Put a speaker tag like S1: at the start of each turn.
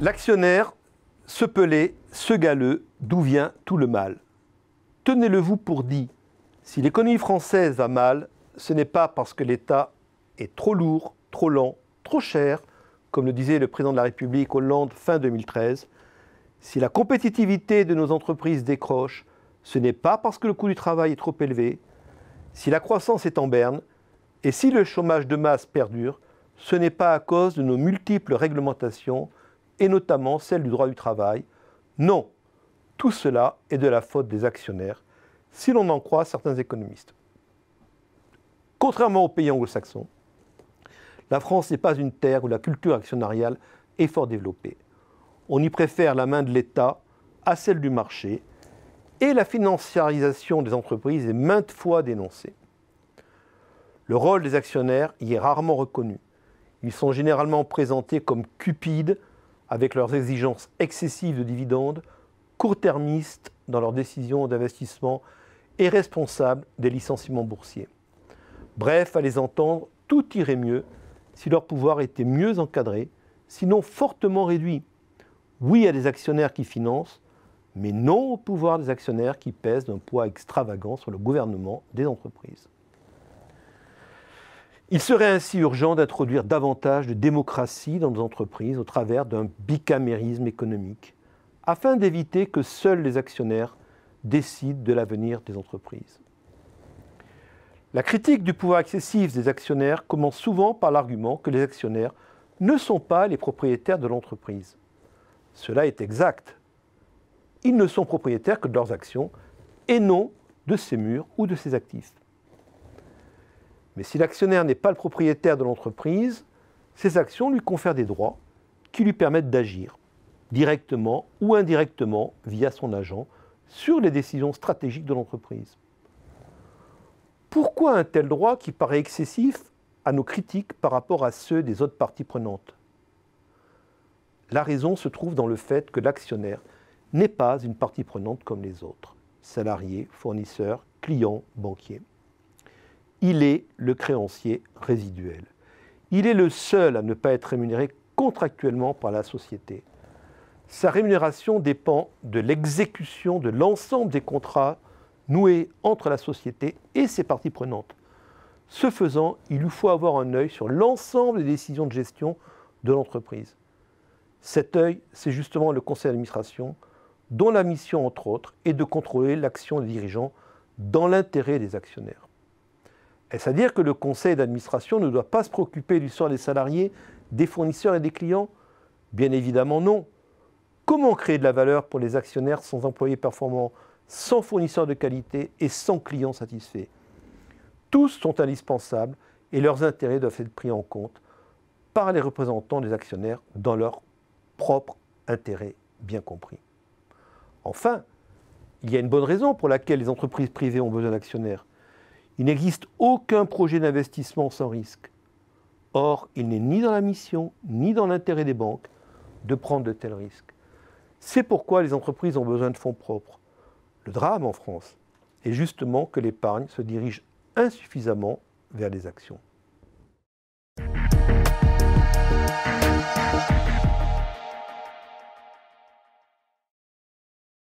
S1: L'actionnaire, ce pelé, ce galeux, d'où vient tout le mal Tenez-le-vous pour dit, si l'économie française va mal, ce n'est pas parce que l'État est trop lourd, trop lent, trop cher, comme le disait le président de la République Hollande fin 2013. Si la compétitivité de nos entreprises décroche, ce n'est pas parce que le coût du travail est trop élevé, si la croissance est en berne, et si le chômage de masse perdure, ce n'est pas à cause de nos multiples réglementations, et notamment celle du droit du travail. Non, tout cela est de la faute des actionnaires, si l'on en croit certains économistes. Contrairement aux pays anglo-saxons, la France n'est pas une terre où la culture actionnariale est fort développée. On y préfère la main de l'État à celle du marché, et la financiarisation des entreprises est maintes fois dénoncée. Le rôle des actionnaires y est rarement reconnu. Ils sont généralement présentés comme cupides, avec leurs exigences excessives de dividendes, court-termistes dans leurs décisions d'investissement et responsables des licenciements boursiers. Bref, à les entendre, tout irait mieux si leur pouvoir était mieux encadré, sinon fortement réduit. Oui à des actionnaires qui financent, mais non au pouvoir des actionnaires qui pèsent d'un poids extravagant sur le gouvernement des entreprises. Il serait ainsi urgent d'introduire davantage de démocratie dans nos entreprises au travers d'un bicamérisme économique, afin d'éviter que seuls les actionnaires décident de l'avenir des entreprises. La critique du pouvoir excessif des actionnaires commence souvent par l'argument que les actionnaires ne sont pas les propriétaires de l'entreprise. Cela est exact. Ils ne sont propriétaires que de leurs actions et non de ses murs ou de ses actifs. Mais si l'actionnaire n'est pas le propriétaire de l'entreprise, ses actions lui confèrent des droits qui lui permettent d'agir directement ou indirectement via son agent sur les décisions stratégiques de l'entreprise. Pourquoi un tel droit qui paraît excessif à nos critiques par rapport à ceux des autres parties prenantes La raison se trouve dans le fait que l'actionnaire n'est pas une partie prenante comme les autres, salariés, fournisseurs, clients, banquiers il est le créancier résiduel. Il est le seul à ne pas être rémunéré contractuellement par la société. Sa rémunération dépend de l'exécution de l'ensemble des contrats noués entre la société et ses parties prenantes. Ce faisant, il lui faut avoir un œil sur l'ensemble des décisions de gestion de l'entreprise. Cet œil, c'est justement le conseil d'administration, dont la mission, entre autres, est de contrôler l'action des dirigeants dans l'intérêt des actionnaires. Est-ce à dire que le conseil d'administration ne doit pas se préoccuper du sort des salariés, des fournisseurs et des clients Bien évidemment non. Comment créer de la valeur pour les actionnaires sans employés performants, sans fournisseurs de qualité et sans clients satisfaits Tous sont indispensables et leurs intérêts doivent être pris en compte par les représentants des actionnaires dans leur propre intérêt bien compris. Enfin, il y a une bonne raison pour laquelle les entreprises privées ont besoin d'actionnaires. Il n'existe aucun projet d'investissement sans risque. Or, il n'est ni dans la mission, ni dans l'intérêt des banques de prendre de tels risques. C'est pourquoi les entreprises ont besoin de fonds propres. Le drame en France est justement que l'épargne se dirige insuffisamment vers les actions.